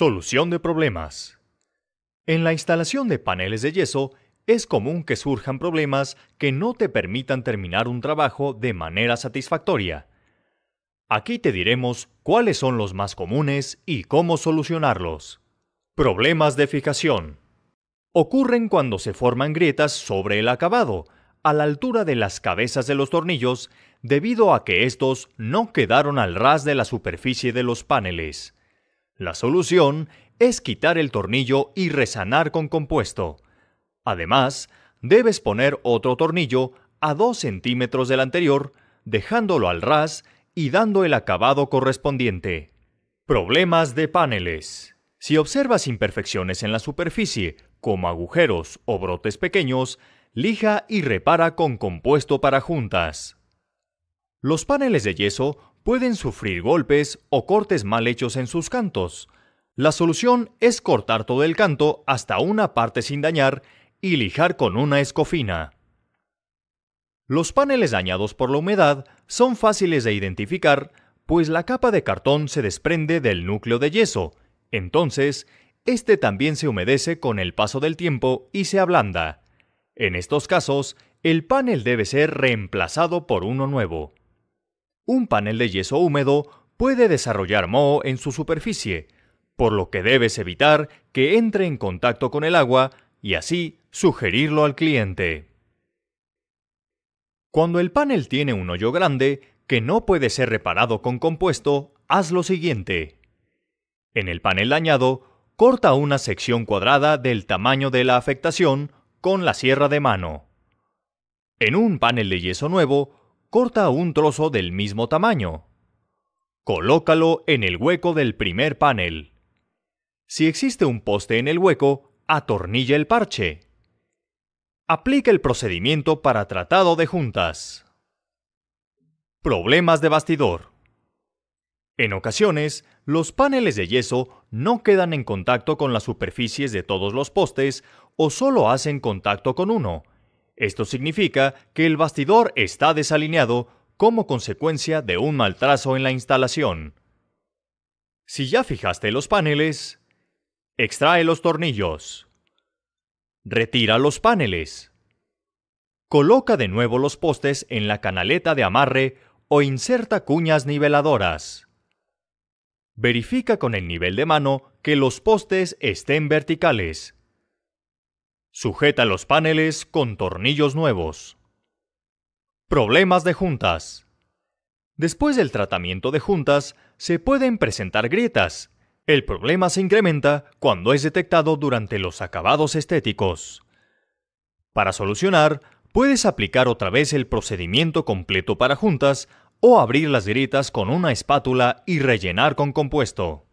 Solución de problemas. En la instalación de paneles de yeso, es común que surjan problemas que no te permitan terminar un trabajo de manera satisfactoria. Aquí te diremos cuáles son los más comunes y cómo solucionarlos. Problemas de fijación. Ocurren cuando se forman grietas sobre el acabado, a la altura de las cabezas de los tornillos, debido a que estos no quedaron al ras de la superficie de los paneles. La solución es quitar el tornillo y resanar con compuesto. Además, debes poner otro tornillo a 2 centímetros del anterior, dejándolo al ras y dando el acabado correspondiente. Problemas de paneles. Si observas imperfecciones en la superficie, como agujeros o brotes pequeños, lija y repara con compuesto para juntas. Los paneles de yeso pueden sufrir golpes o cortes mal hechos en sus cantos. La solución es cortar todo el canto hasta una parte sin dañar y lijar con una escofina. Los paneles dañados por la humedad son fáciles de identificar, pues la capa de cartón se desprende del núcleo de yeso, entonces, este también se humedece con el paso del tiempo y se ablanda. En estos casos, el panel debe ser reemplazado por uno nuevo un panel de yeso húmedo puede desarrollar moho en su superficie, por lo que debes evitar que entre en contacto con el agua y así sugerirlo al cliente. Cuando el panel tiene un hoyo grande que no puede ser reparado con compuesto, haz lo siguiente. En el panel dañado, corta una sección cuadrada del tamaño de la afectación con la sierra de mano. En un panel de yeso nuevo, corta un trozo del mismo tamaño. Colócalo en el hueco del primer panel. Si existe un poste en el hueco, atornilla el parche. Aplica el procedimiento para tratado de juntas. Problemas de bastidor. En ocasiones, los paneles de yeso no quedan en contacto con las superficies de todos los postes o solo hacen contacto con uno, esto significa que el bastidor está desalineado como consecuencia de un mal trazo en la instalación. Si ya fijaste los paneles, extrae los tornillos. Retira los paneles. Coloca de nuevo los postes en la canaleta de amarre o inserta cuñas niveladoras. Verifica con el nivel de mano que los postes estén verticales Sujeta los paneles con tornillos nuevos. Problemas de juntas. Después del tratamiento de juntas, se pueden presentar grietas. El problema se incrementa cuando es detectado durante los acabados estéticos. Para solucionar, puedes aplicar otra vez el procedimiento completo para juntas o abrir las grietas con una espátula y rellenar con compuesto.